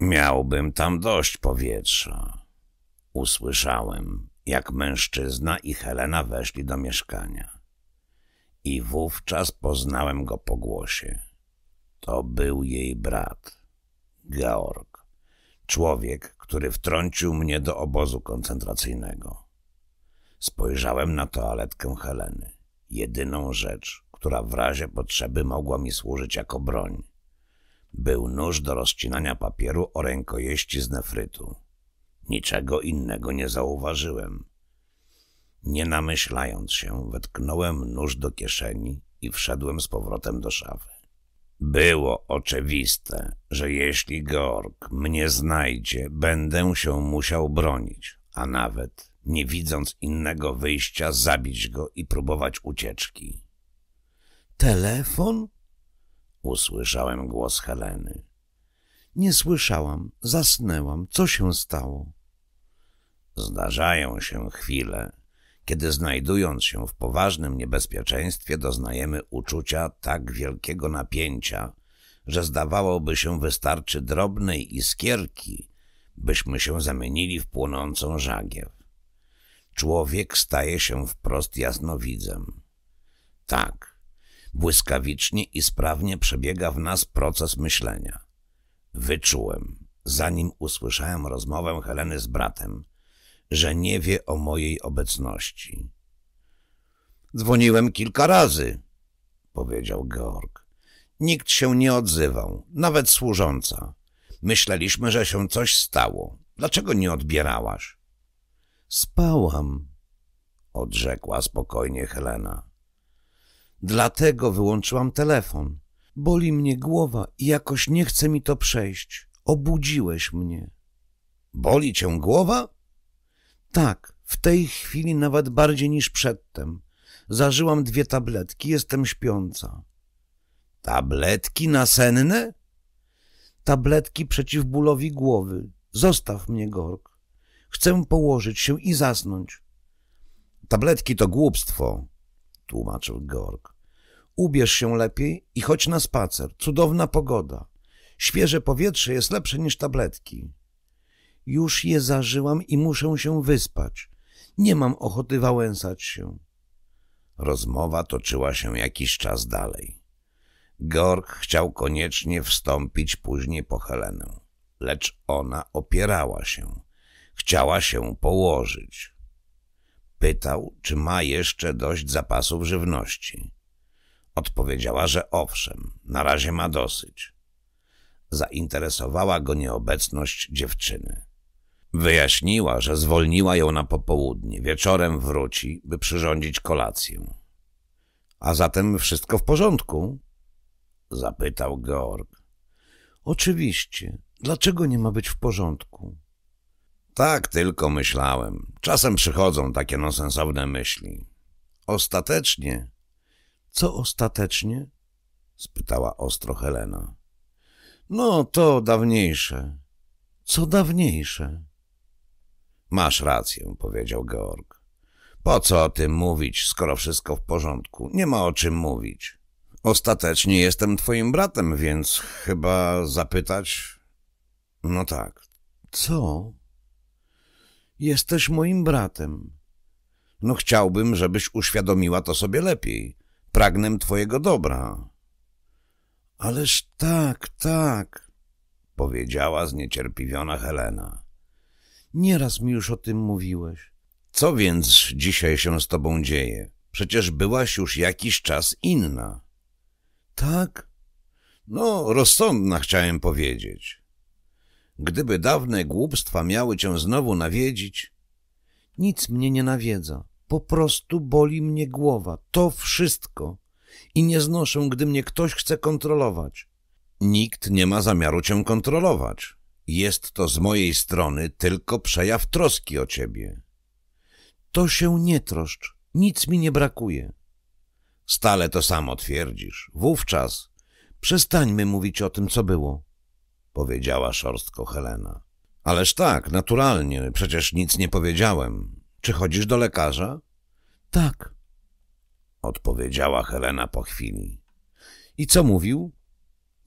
Miałbym tam dość powietrza. Usłyszałem, jak mężczyzna i Helena weszli do mieszkania. I wówczas poznałem go po głosie. To był jej brat, Georg, człowiek, który wtrącił mnie do obozu koncentracyjnego. Spojrzałem na toaletkę Heleny, jedyną rzecz, która w razie potrzeby mogła mi służyć jako broń. Był nóż do rozcinania papieru o rękojeści z nefrytu. Niczego innego nie zauważyłem. Nie namyślając się, wetknąłem nóż do kieszeni i wszedłem z powrotem do szafy. Było oczywiste, że jeśli Georg mnie znajdzie, będę się musiał bronić, a nawet, nie widząc innego wyjścia, zabić go i próbować ucieczki. Telefon? Usłyszałem głos Heleny. Nie słyszałam, zasnęłam. Co się stało? Zdarzają się chwile, kiedy znajdując się w poważnym niebezpieczeństwie doznajemy uczucia tak wielkiego napięcia, że zdawałoby się wystarczy drobnej iskierki, byśmy się zamienili w płonącą żagiew. Człowiek staje się wprost jasnowidzem. Tak, błyskawicznie i sprawnie przebiega w nas proces myślenia. Wyczułem, zanim usłyszałem rozmowę Heleny z bratem – że nie wie o mojej obecności. Dzwoniłem kilka razy, powiedział Georg. Nikt się nie odzywał, nawet służąca. Myśleliśmy, że się coś stało. Dlaczego nie odbierałaś? Spałam, odrzekła spokojnie Helena. Dlatego wyłączyłam telefon. Boli mnie głowa i jakoś nie chce mi to przejść. Obudziłeś mnie. Boli cię głowa? Tak, w tej chwili nawet bardziej niż przedtem. Zażyłam dwie tabletki, jestem śpiąca. Tabletki nasenne? Tabletki przeciw bólowi głowy. Zostaw mnie, Gork. Chcę położyć się i zasnąć. Tabletki to głupstwo, tłumaczył Gork. Ubierz się lepiej i chodź na spacer. Cudowna pogoda. Świeże powietrze jest lepsze niż tabletki. Już je zażyłam i muszę się wyspać. Nie mam ochoty wałęsać się. Rozmowa toczyła się jakiś czas dalej. Gork chciał koniecznie wstąpić później po Helenę, lecz ona opierała się. Chciała się położyć. Pytał, czy ma jeszcze dość zapasów żywności. Odpowiedziała, że owszem, na razie ma dosyć. Zainteresowała go nieobecność dziewczyny. Wyjaśniła, że zwolniła ją na popołudnie. Wieczorem wróci, by przyrządzić kolację. A zatem wszystko w porządku? Zapytał Georg. Oczywiście. Dlaczego nie ma być w porządku? Tak tylko myślałem. Czasem przychodzą takie nonsensowne myśli. Ostatecznie... Co ostatecznie? Spytała ostro Helena. No, to dawniejsze. Co dawniejsze? Masz rację, powiedział Georg. Po co o tym mówić, skoro wszystko w porządku? Nie ma o czym mówić. Ostatecznie jestem twoim bratem, więc chyba zapytać... No tak. Co? Jesteś moim bratem. No chciałbym, żebyś uświadomiła to sobie lepiej. Pragnę twojego dobra. Ależ tak, tak, powiedziała zniecierpliwiona Helena. Nieraz mi już o tym mówiłeś. Co więc dzisiaj się z tobą dzieje? Przecież byłaś już jakiś czas inna. Tak? No, rozsądna chciałem powiedzieć. Gdyby dawne głupstwa miały cię znowu nawiedzić... Nic mnie nie nawiedza. Po prostu boli mnie głowa. To wszystko. I nie znoszę, gdy mnie ktoś chce kontrolować. Nikt nie ma zamiaru cię kontrolować. Jest to z mojej strony tylko przejaw troski o ciebie. To się nie troszcz, nic mi nie brakuje. Stale to samo twierdzisz. Wówczas przestańmy mówić o tym, co było, powiedziała szorstko Helena. Ależ tak, naturalnie, przecież nic nie powiedziałem. Czy chodzisz do lekarza? Tak, odpowiedziała Helena po chwili. I co mówił?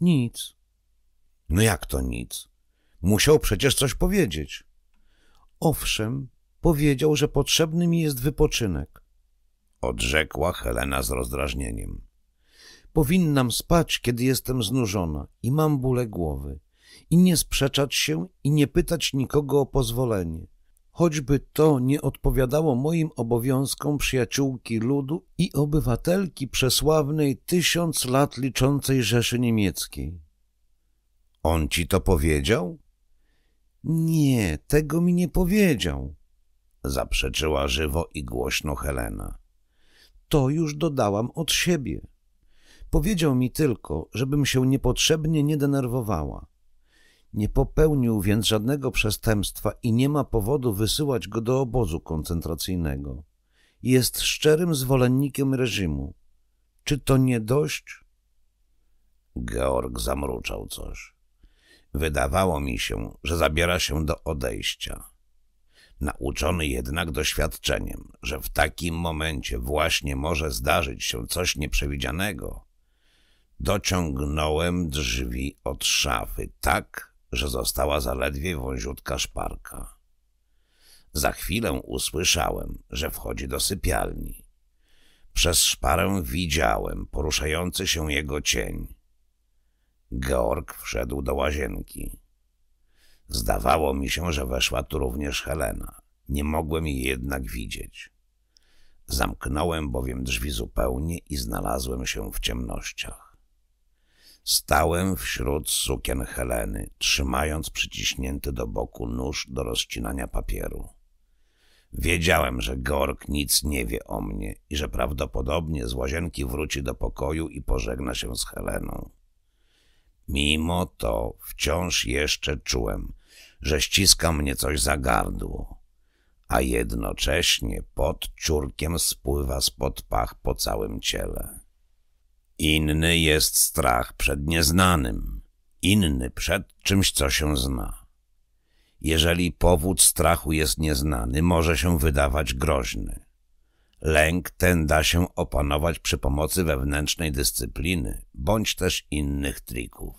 Nic. No jak to nic? Musiał przecież coś powiedzieć. Owszem, powiedział, że potrzebny mi jest wypoczynek. Odrzekła Helena z rozdrażnieniem. Powinnam spać, kiedy jestem znużona i mam bóle głowy. I nie sprzeczać się i nie pytać nikogo o pozwolenie. Choćby to nie odpowiadało moim obowiązkom przyjaciółki ludu i obywatelki przesławnej tysiąc lat liczącej Rzeszy Niemieckiej. On ci to powiedział? Nie, tego mi nie powiedział, zaprzeczyła żywo i głośno Helena. To już dodałam od siebie. Powiedział mi tylko, żebym się niepotrzebnie nie denerwowała. Nie popełnił więc żadnego przestępstwa i nie ma powodu wysyłać go do obozu koncentracyjnego. Jest szczerym zwolennikiem reżimu. Czy to nie dość? Georg zamruczał coś. Wydawało mi się, że zabiera się do odejścia. Nauczony jednak doświadczeniem, że w takim momencie właśnie może zdarzyć się coś nieprzewidzianego, dociągnąłem drzwi od szafy tak, że została zaledwie wąziutka szparka. Za chwilę usłyszałem, że wchodzi do sypialni. Przez szparę widziałem poruszający się jego cień. Georg wszedł do łazienki. Zdawało mi się, że weszła tu również Helena. Nie mogłem jej jednak widzieć. Zamknąłem bowiem drzwi zupełnie i znalazłem się w ciemnościach. Stałem wśród sukien Heleny, trzymając przyciśnięty do boku nóż do rozcinania papieru. Wiedziałem, że Gork nic nie wie o mnie i że prawdopodobnie z łazienki wróci do pokoju i pożegna się z Heleną. Mimo to wciąż jeszcze czułem, że ściska mnie coś za gardło, a jednocześnie pod ciurkiem spływa spod pach po całym ciele. Inny jest strach przed nieznanym, inny przed czymś, co się zna. Jeżeli powód strachu jest nieznany, może się wydawać groźny. Lęk ten da się opanować przy pomocy wewnętrznej dyscypliny, bądź też innych trików.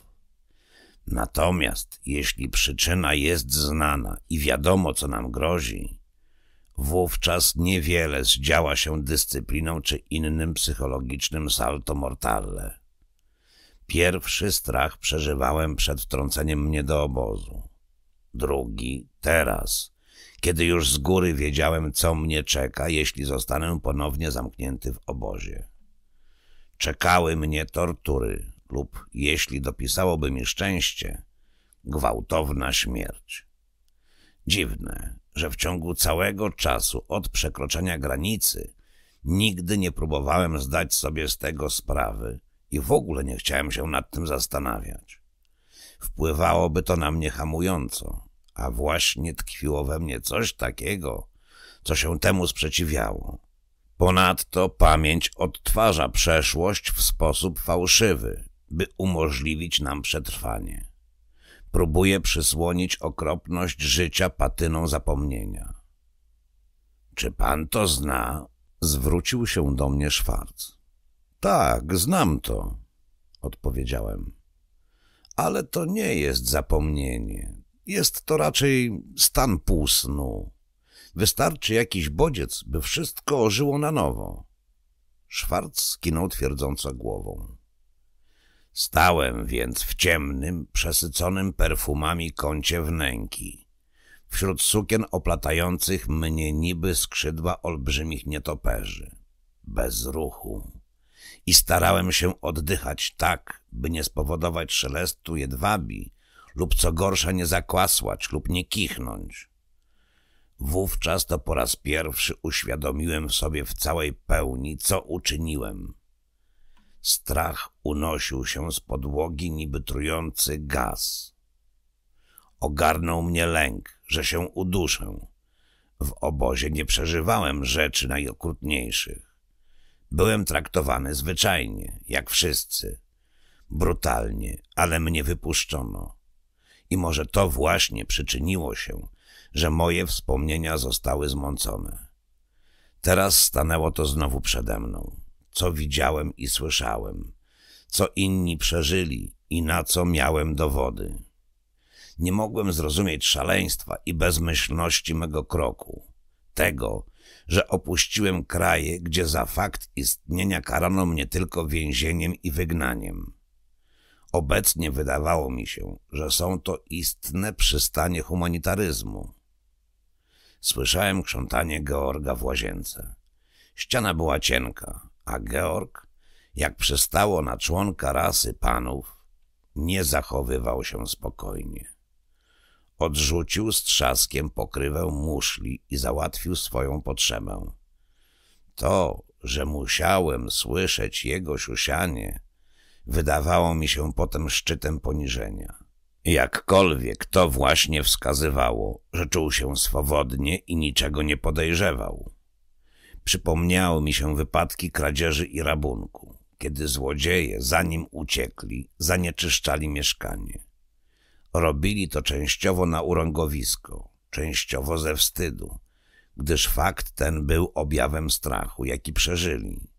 Natomiast jeśli przyczyna jest znana i wiadomo, co nam grozi, wówczas niewiele zdziała się dyscypliną czy innym psychologicznym salto mortale. Pierwszy strach przeżywałem przed wtrąceniem mnie do obozu, drugi teraz – kiedy już z góry wiedziałem, co mnie czeka, jeśli zostanę ponownie zamknięty w obozie. Czekały mnie tortury lub, jeśli dopisałoby mi szczęście, gwałtowna śmierć. Dziwne, że w ciągu całego czasu od przekroczenia granicy nigdy nie próbowałem zdać sobie z tego sprawy i w ogóle nie chciałem się nad tym zastanawiać. Wpływałoby to na mnie hamująco, a właśnie tkwiło we mnie coś takiego, co się temu sprzeciwiało. Ponadto pamięć odtwarza przeszłość w sposób fałszywy, by umożliwić nam przetrwanie. Próbuje przysłonić okropność życia patyną zapomnienia. Czy pan to zna? Zwrócił się do mnie Szwarc. Tak, znam to, odpowiedziałem. Ale to nie jest zapomnienie. Jest to raczej stan półsnu. Wystarczy jakiś bodziec, by wszystko ożyło na nowo. Szwarc skinął twierdząco głową. Stałem więc w ciemnym, przesyconym perfumami kącie wnęki, wśród sukien oplatających mnie niby skrzydła olbrzymich nietoperzy, bez ruchu. I starałem się oddychać tak, by nie spowodować szelestu jedwabi, lub co gorsza nie zakłasłać lub nie kichnąć. Wówczas to po raz pierwszy uświadomiłem sobie w całej pełni, co uczyniłem. Strach unosił się z podłogi niby trujący gaz. Ogarnął mnie lęk, że się uduszę. W obozie nie przeżywałem rzeczy najokrutniejszych. Byłem traktowany zwyczajnie, jak wszyscy. Brutalnie, ale mnie wypuszczono. I może to właśnie przyczyniło się, że moje wspomnienia zostały zmącone. Teraz stanęło to znowu przede mną, co widziałem i słyszałem, co inni przeżyli i na co miałem dowody. Nie mogłem zrozumieć szaleństwa i bezmyślności mego kroku, tego, że opuściłem kraje, gdzie za fakt istnienia karano mnie tylko więzieniem i wygnaniem. Obecnie wydawało mi się, że są to istne przystanie humanitaryzmu. Słyszałem krzątanie Georga w łazience. Ściana była cienka, a Georg, jak przystało na członka rasy panów, nie zachowywał się spokojnie. Odrzucił z trzaskiem pokrywę muszli i załatwił swoją potrzebę. To, że musiałem słyszeć jego siusianie, wydawało mi się potem szczytem poniżenia. Jakkolwiek to właśnie wskazywało, że czuł się swobodnie i niczego nie podejrzewał. Przypomniały mi się wypadki kradzieży i rabunku, kiedy złodzieje, zanim uciekli, zanieczyszczali mieszkanie. Robili to częściowo na urągowisko, częściowo ze wstydu, gdyż fakt ten był objawem strachu, jaki przeżyli.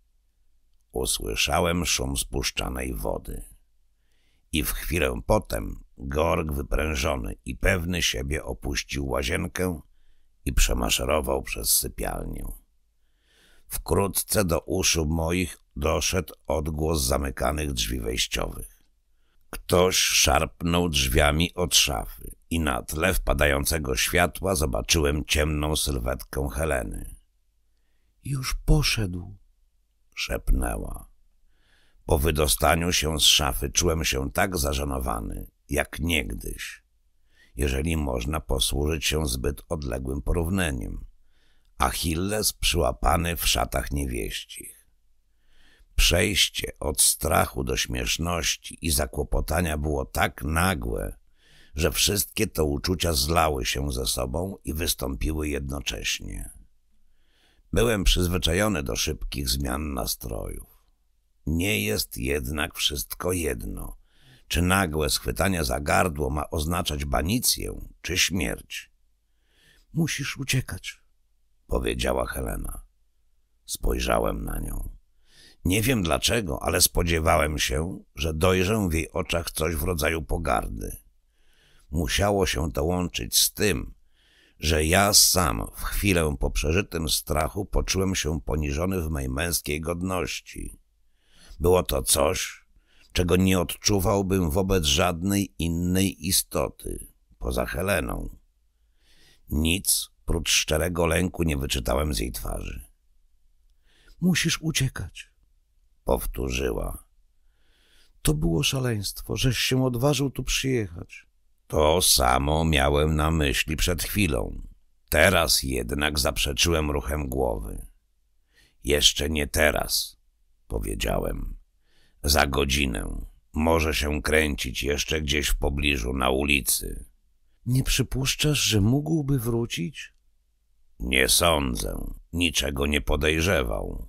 Usłyszałem szum spuszczanej wody. I w chwilę potem Gorg wyprężony i pewny siebie opuścił łazienkę i przemaszerował przez sypialnię. Wkrótce do uszu moich doszedł odgłos zamykanych drzwi wejściowych. Ktoś szarpnął drzwiami od szafy i na tle wpadającego światła zobaczyłem ciemną sylwetkę Heleny. Już poszedł, szepnęła. Po wydostaniu się z szafy czułem się tak zażenowany, jak niegdyś, jeżeli można posłużyć się zbyt odległym porównaniem. Achilles przyłapany w szatach niewieścich. Przejście od strachu do śmieszności i zakłopotania było tak nagłe, że wszystkie te uczucia zlały się ze sobą i wystąpiły jednocześnie. Byłem przyzwyczajony do szybkich zmian nastrojów. Nie jest jednak wszystko jedno, czy nagłe schwytanie za gardło ma oznaczać banicję, czy śmierć. Musisz uciekać, powiedziała Helena. Spojrzałem na nią. Nie wiem dlaczego, ale spodziewałem się, że dojrzę w jej oczach coś w rodzaju pogardy. Musiało się to łączyć z tym, że ja sam w chwilę po przeżytym strachu poczułem się poniżony w mej męskiej godności. Było to coś, czego nie odczuwałbym wobec żadnej innej istoty, poza Heleną. Nic prócz szczerego lęku nie wyczytałem z jej twarzy. Musisz uciekać, powtórzyła. To było szaleństwo, żeś się odważył tu przyjechać. To samo miałem na myśli przed chwilą. Teraz jednak zaprzeczyłem ruchem głowy. Jeszcze nie teraz, powiedziałem. Za godzinę. Może się kręcić jeszcze gdzieś w pobliżu, na ulicy. Nie przypuszczasz, że mógłby wrócić? Nie sądzę. Niczego nie podejrzewał.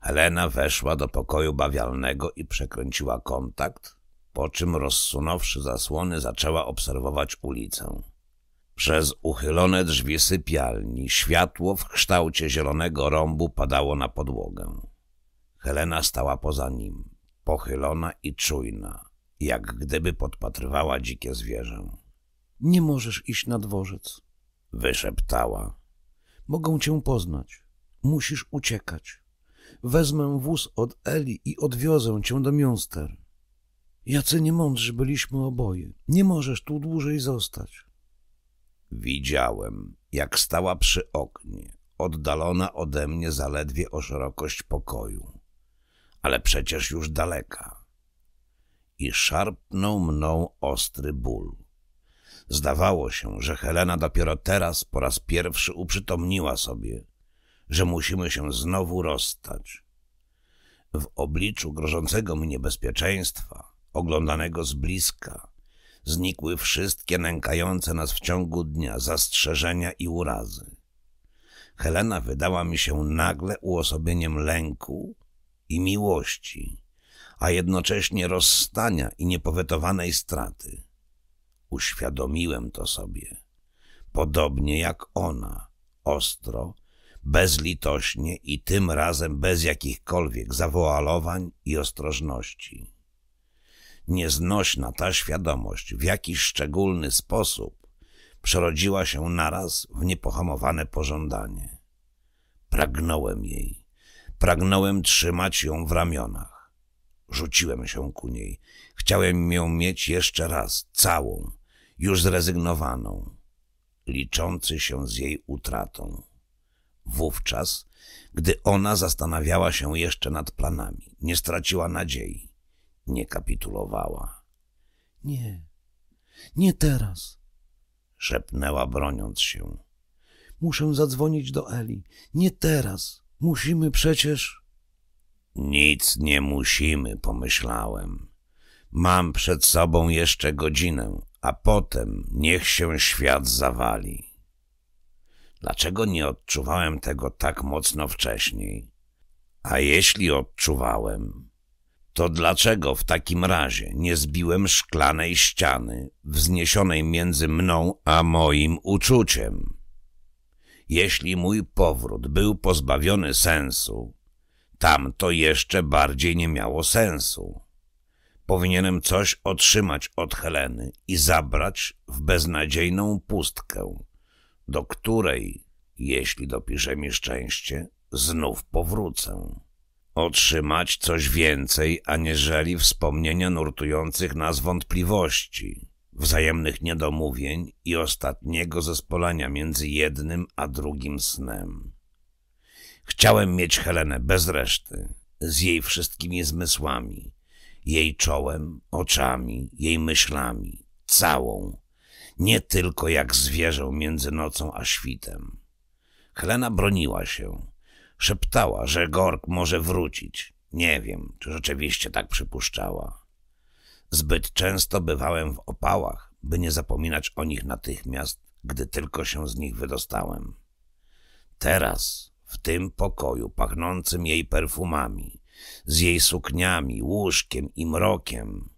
Helena weszła do pokoju bawialnego i przekręciła kontakt, po czym rozsunąwszy zasłony zaczęła obserwować ulicę. Przez uchylone drzwi sypialni światło w kształcie zielonego rąbu padało na podłogę. Helena stała poza nim, pochylona i czujna, jak gdyby podpatrywała dzikie zwierzę. — Nie możesz iść na dworzec — wyszeptała. — Mogą cię poznać. Musisz uciekać. Wezmę wóz od Eli i odwiozę cię do Münster. Jacy niemądrzy byliśmy oboje. Nie możesz tu dłużej zostać. Widziałem, jak stała przy oknie, oddalona ode mnie zaledwie o szerokość pokoju, ale przecież już daleka. I szarpnął mną ostry ból. Zdawało się, że Helena dopiero teraz po raz pierwszy uprzytomniła sobie, że musimy się znowu rozstać. W obliczu grożącego mi niebezpieczeństwa oglądanego z bliska. Znikły wszystkie nękające nas w ciągu dnia zastrzeżenia i urazy. Helena wydała mi się nagle uosobieniem lęku i miłości, a jednocześnie rozstania i niepowetowanej straty. Uświadomiłem to sobie, podobnie jak ona, ostro, bezlitośnie i tym razem bez jakichkolwiek zawoalowań i ostrożności. Nieznośna ta świadomość w jakiś szczególny sposób przerodziła się naraz w niepohamowane pożądanie. Pragnąłem jej. Pragnąłem trzymać ją w ramionach. Rzuciłem się ku niej. Chciałem ją mieć jeszcze raz, całą, już zrezygnowaną, liczący się z jej utratą. Wówczas, gdy ona zastanawiała się jeszcze nad planami, nie straciła nadziei nie kapitulowała. Nie, nie teraz, szepnęła broniąc się. Muszę zadzwonić do Eli. Nie teraz. Musimy przecież... Nic nie musimy, pomyślałem. Mam przed sobą jeszcze godzinę, a potem niech się świat zawali. Dlaczego nie odczuwałem tego tak mocno wcześniej? A jeśli odczuwałem, to dlaczego w takim razie nie zbiłem szklanej ściany wzniesionej między mną a moim uczuciem? Jeśli mój powrót był pozbawiony sensu, tam to jeszcze bardziej nie miało sensu. Powinienem coś otrzymać od Heleny i zabrać w beznadziejną pustkę, do której, jeśli dopisze mi szczęście, znów powrócę otrzymać coś więcej, aniżeli wspomnienia nurtujących nas wątpliwości, wzajemnych niedomówień i ostatniego zespolenia między jednym a drugim snem. Chciałem mieć Helenę bez reszty, z jej wszystkimi zmysłami, jej czołem, oczami, jej myślami, całą, nie tylko jak zwierzę między nocą a świtem. Helena broniła się – Szeptała, że Gork może wrócić. Nie wiem, czy rzeczywiście tak przypuszczała. Zbyt często bywałem w opałach, by nie zapominać o nich natychmiast, gdy tylko się z nich wydostałem. Teraz, w tym pokoju pachnącym jej perfumami, z jej sukniami, łóżkiem i mrokiem,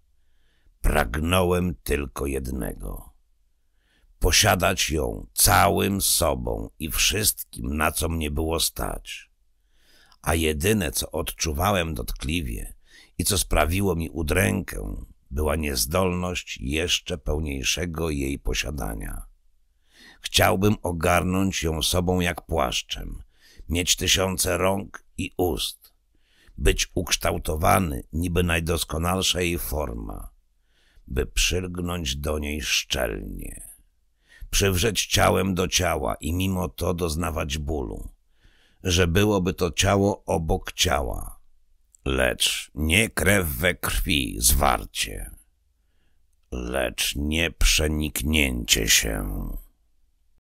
pragnąłem tylko jednego. Posiadać ją całym sobą i wszystkim, na co mnie było stać a jedyne, co odczuwałem dotkliwie i co sprawiło mi udrękę, była niezdolność jeszcze pełniejszego jej posiadania. Chciałbym ogarnąć ją sobą jak płaszczem, mieć tysiące rąk i ust, być ukształtowany niby najdoskonalsza jej forma, by przylgnąć do niej szczelnie, przywrzeć ciałem do ciała i mimo to doznawać bólu że byłoby to ciało obok ciała, lecz nie krew we krwi zwarcie, lecz nie przeniknięcie się.